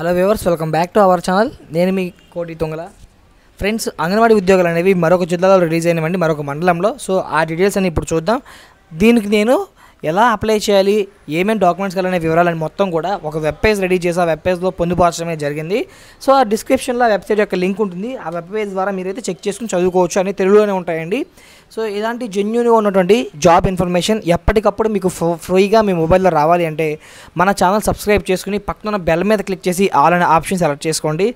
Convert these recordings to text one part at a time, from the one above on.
hello viewers welcome back to our channel నేను మీ కోటి తొంగల ఫ్రెండ్స్ అంగన్వాడీ ఉద్యోగాలు అనేవి మరొక జిల్లాలో రిలీజ్ అయినవండి మరొక మండలంలో సో ఆ డీటెయిల్స్ అని ఇప్పుడు చూద్దాం దీనికి నేను ఎలా అప్లై చేయాలి ఏమేమి డాక్యుమెంట్స్ కలనే వివరాలని మొత్తం కూడా ఒక వెబ్ పేజ్ రెడీ చేసి ఆ వెబ్ పేజ్లో పొందుపరచడమే జరిగింది సో ఆ డిస్క్రిప్షన్లో ఆ వెబ్సైట్ యొక్క లింక్ ఉంటుంది ఆ వెబ్ పేజ్ ద్వారా మీరైతే చెక్ చేసుకుని చదువుకోవచ్చు అని తెలుగులోనే ఉంటాయండి సో ఇలాంటి జెన్యున్గా ఉన్నటువంటి జాబ్ ఇన్ఫర్మేషన్ ఎప్పటికప్పుడు మీకు ఫ్రీగా మీ మొబైల్లో రావాలి అంటే మన ఛానల్ సబ్స్క్రైబ్ చేసుకుని పక్కన బెల్ మీద క్లిక్ చేసి ఆల్ అనే ఆప్షన్ సెలెక్ట్ చేసుకోండి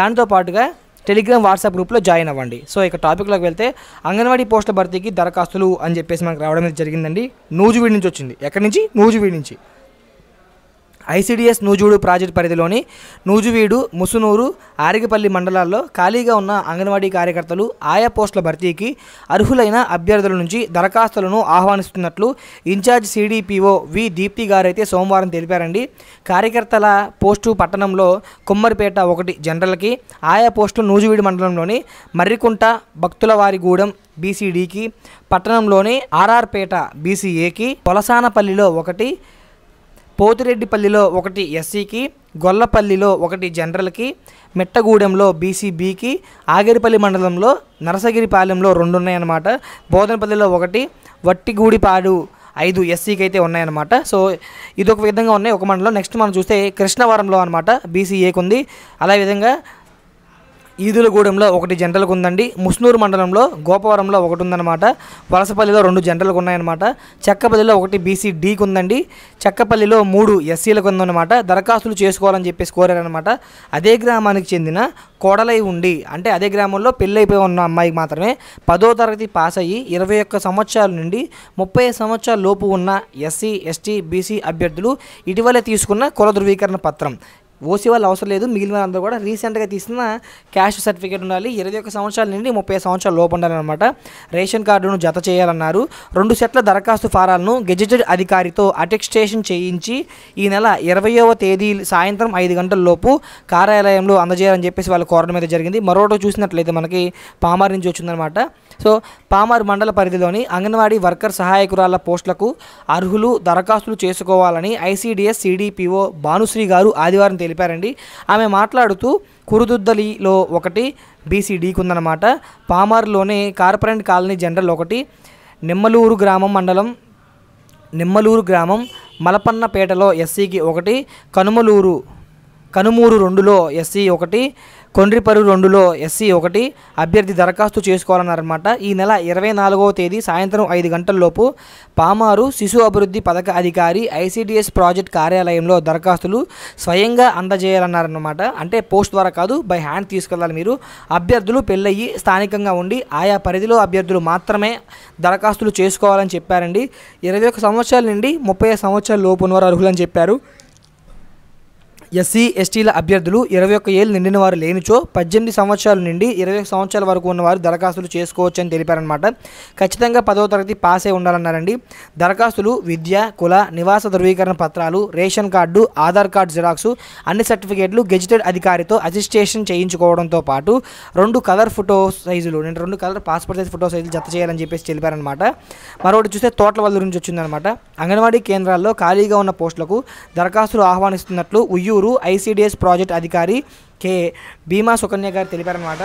దాంతో పాటుగా టెలిగ్రామ్ వాట్సాప్ గ్రూప్లో జాయిన్ అవ్వండి సో ఇక టాపిక్లోకి వెళ్తే అంగన్వాడీ పోస్టుల భర్తీకి దరఖాస్తులు అని చెప్పేసి మనకు రావడం జరిగిందండి నూజువీడి నుంచి వచ్చింది ఎక్కడి నుంచి నూజువీడి నుంచి ఐసీడీఎస్ నూజుడు ప్రాజెక్టు పరిధిలోని నూజువీడు ముసునూరు ఆరిగిపల్లి మండలాల్లో ఖాళీగా ఉన్న అంగన్వాడీ కార్యకర్తలు ఆయా పోస్టుల భర్తీకి అర్హులైన అభ్యర్థుల నుంచి దరఖాస్తులను ఆహ్వానిస్తున్నట్లు ఇన్ఛార్జ్ సీడీపీఓ వి దీప్తి గారైతే సోమవారం తెలిపారండి కార్యకర్తల పోస్టు పట్టణంలో కుమ్మరిపేట ఒకటి జనరల్కి ఆయా పోస్టులు నూజువీడు మండలంలోని మర్రికుంట భక్తులవారిగూడెం బీసీడీకి పట్టణంలోని ఆర్ఆర్పేట బీసీఏకి పొలసానపల్లిలో ఒకటి పోతిరెడ్డిపల్లిలో ఒకటి ఎస్సీకి గొల్లపల్లిలో ఒకటి జనరల్కి మెట్టగూడెంలో బీసీబీకి ఆగిరిపల్లి మండలంలో నరసగిరిపాలెంలో రెండు ఉన్నాయన్నమాట బోధనపల్లిలో ఒకటి వట్టిగూడిపాడు ఐదు ఎస్సీకి అయితే ఉన్నాయన్నమాట సో ఇది ఒక విధంగా ఉన్నాయి ఒక మండలం నెక్స్ట్ మనం చూస్తే కృష్ణవరంలో అనమాట బీసీఏకి ఉంది అదేవిధంగా ఈదులగూడెంలో ఒకటి జంటలకు ఉందండి ముస్నూరు మండలంలో గోపవరంలో ఒకటి ఉందన్నమాట వలసపల్లిలో రెండు జంటలకు ఉన్నాయన్నమాట చెక్కపల్లిలో ఒకటి బీసీ డీకి ఉందండి చెక్కపల్లిలో మూడు ఎస్సీలకు ఉందన్నమాట దరఖాస్తులు చేసుకోవాలని చెప్పేసి కోరారనమాట అదే గ్రామానికి చెందిన కోడలై ఉండి అంటే అదే గ్రామంలో పెళ్ళైపోయి ఉన్న అమ్మాయికి మాత్రమే పదో తరగతి పాస్ అయ్యి ఇరవై ఒక్క సంవత్సరాల నుండి ముప్పై సంవత్సరాల లోపు ఉన్న ఎస్సీ ఎస్టీ బీసీ అభ్యర్థులు ఇటీవలే తీసుకున్న కుల ధృవీకరణ పత్రం ఓసీ వాళ్ళు అవసరం లేదు మిగిలిన అందరూ కూడా రీసెంట్గా తీసిన క్యాష్ సర్టిఫికేట్ ఉండాలి ఇరవై ఒక్క సంవత్సరాల నుండి ముప్పై సంవత్సరాల లోపు ఉండాలన్నమాట రేషన్ కార్డును జత చేయాలన్నారు రెండు సెట్ల దరఖాస్తు ఫారాలను గెజిటెడ్ అధికారితో అటెక్స్టేషన్ చేయించి ఈ నెల ఇరవయవ తేదీ సాయంత్రం ఐదు గంటల లోపు కార్యాలయంలో అందజేయాలని చెప్పేసి వాళ్ళు కోరడం మీద జరిగింది మరోటో చూసినట్లయితే మనకి పామారు నుంచి వచ్చిందనమాట సో పామారు మండల పరిధిలోని అంగన్వాడీ వర్కర్ సహాయకురాల పోస్టులకు అర్హులు దరఖాస్తులు చేసుకోవాలని ఐసీడీఎస్ సిడిపిఓ భానుశ్రీ గారు ఆదివారం తెలిపారు తెలిపారండి ఆమె మాట్లాడుతూ కురుదుద్దలిలో ఒకటి బీసీ ఉందన్నమాట పామార్లోని కార్పొరేట్ కాలనీ జనరల్ ఒకటి నిమ్మలూరు గ్రామం మండలం నిమ్మలూరు గ్రామం మలపన్నపేటలో ఎస్సీకి ఒకటి కనుమలూరు కనుమూరు రెండులో ఎస్సీ ఒకటి కొండ్రిపరు రెండులో ఎస్సీ ఒకటి అభ్యర్థి దరఖాస్తు చేసుకోవాలన్నారనమాట ఈ నెల ఇరవై నాలుగవ తేదీ సాయంత్రం ఐదు గంటలలోపు పామారు శిశు అభివృద్ధి పథక అధికారి ఐసీడీఎస్ ప్రాజెక్ట్ కార్యాలయంలో దరఖాస్తులు స్వయంగా అందజేయాలన్నారనమాట అంటే పోస్ట్ ద్వారా కాదు బై హ్యాండ్ తీసుకెళ్ళాలి మీరు అభ్యర్థులు పెళ్ళయ్యి స్థానికంగా ఉండి ఆయా పరిధిలో అభ్యర్థులు మాత్రమే దరఖాస్తులు చేసుకోవాలని చెప్పారండి ఇరవై ఒక సంవత్సరాల నుండి ముప్పై సంవత్సరాల లోపు ఉన్నవారు అర్హులని చెప్పారు ఎస్సీ ఎస్టీల అభ్యర్థులు ఇరవై ఒక్క ఏళ్ళు నిండిన వారు లేనిచో పద్దెనిమిది సంవత్సరాల నుండి ఇరవై సంవత్సరాల వరకు ఉన్నవారు దరఖాస్తులు చేసుకోవచ్చని తెలిపారనమాట ఖచ్చితంగా పదవ తరగతి పాస్ అయి ఉండాలన్నారండి దరఖాస్తులు విద్య కుల నివాస ధృవీకరణ పత్రాలు ration card Aadhaar card xerox అన్ని సర్టిఫికేట్లు గెజిటెడ్ అధికారితో అజిస్ట్రేషన్ చేయించుకోవడంతో పాటు రెండు కలర్ ఫోటో సైజులు నేను రెండు కలర్ పాస్పోర్ట్ సైజ్ ఫోటో సైజులు జత చేయాలని చెప్పేసి తెలిపారనమాట మరొకటి చూస్తే తోటల వల్ల నుంచి వచ్చిందనమాట అంగన్వాడీ కేంద్రాల్లో ఖాళీగా ఉన్న పోస్టులకు దరఖాస్తులు ఆహ్వానిస్తున్నట్లు ఉయ్యూరు చిత్తూరు ఐసీడీఎస్ ప్రాజెక్ట్ అధికారి కె భీమా సుకన్య గారు తెలిపారనమాట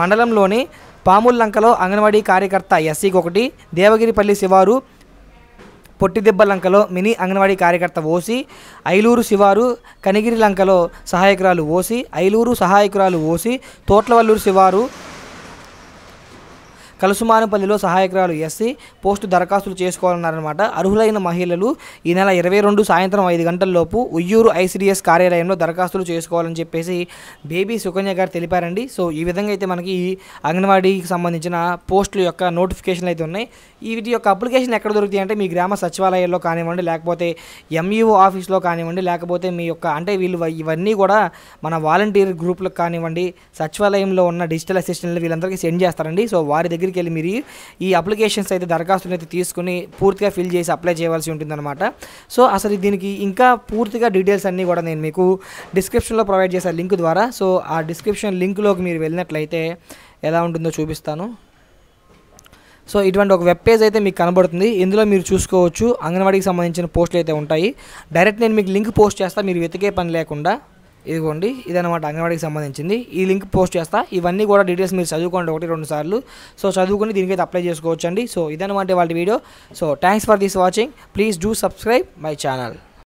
మండలంలోని పాముల్లంకలో అంగన్వాడీ కార్యకర్త ఎస్సీకి ఒకటి దేవగిరిపల్లి శివారు పొట్టిదెబ్బ లంకలో మినీ అంగన్వాడీ కార్యకర్త ఓసి ఐలూరు శివారు కనిగిరి లంకలో సహాయకురాలు ఓసి ఐలూరు సహాయకురాలు ఓసి తోట్లవల్లూరు శివారు కలుసుమానపల్లిలో సహాయకురాలు ఎస్సీ పోస్టు దరఖాస్తులు చేసుకోవాలన్నారనమాట అర్హులైన మహిళలు ఈ నెల ఇరవై రెండు సాయంత్రం ఐదు గంటలలోపు ఉయ్యూరు ఐసిడిఎస్ కార్యాలయంలో దరఖాస్తులు చేసుకోవాలని చెప్పేసి బేబీ సుకన్య గారు తెలిపారండి సో ఈ విధంగా అయితే మనకి అంగన్వాడీకి సంబంధించిన పోస్టుల యొక్క నోటిఫికేషన్లు అయితే ఉన్నాయి వీటి యొక్క అప్లికేషన్ ఎక్కడ దొరుకుతాయి అంటే మీ గ్రామ సచివాలయాల్లో కానివ్వండి లేకపోతే ఎంఈఓ ఆఫీస్లో కానివ్వండి లేకపోతే మీ యొక్క అంటే వీళ్ళు ఇవన్నీ కూడా మన వాలంటీర్ గ్రూపులకు కానివ్వండి సచివాలయంలో ఉన్న డిజిటల్ అసిస్టెంట్లు వీళ్ళందరికీ సెండ్ చేస్తారండి సో వారి దగ్గర దగ్గరికి వెళ్ళి మీరు ఈ అప్లికేషన్స్ అయితే దరఖాస్తులు అయితే తీసుకుని పూర్తిగా ఫిల్ చేసి అప్లై చేయాల్సి ఉంటుందన్నమాట సో అసలు దీనికి ఇంకా పూర్తిగా డీటెయిల్స్ అన్నీ కూడా నేను మీకు డిస్క్రిప్షన్లో ప్రొవైడ్ చేసే లింక్ ద్వారా సో ఆ డిస్క్రిప్షన్ లింక్లోకి మీరు వెళ్ళినట్లయితే ఎలా ఉంటుందో చూపిస్తాను సో ఇటువంటి ఒక వెబ్ పేజ్ అయితే మీకు కనబడుతుంది ఇందులో మీరు చూసుకోవచ్చు అంగన్వాడీకి సంబంధించిన పోస్టులు అయితే ఉంటాయి డైరెక్ట్ నేను మీకు లింక్ పోస్ట్ చేస్తా మీరు వెతికే పని లేకుండా ఇదిగోండి ఇదనమాట అంగన్వాడికి సంబంధించింది ఈ లింక్ పోస్ట్ చేస్తా ఇవన్నీ కూడా డీటెయిల్స్ మీరు చదువుకోండి ఒకటి రెండు సార్లు సో చదువుకుని దీనికైతే అప్లై చేసుకోవచ్చండి సో ఇదన్నమాట వాళ్ళ video so thanks for this watching please do subscribe my channel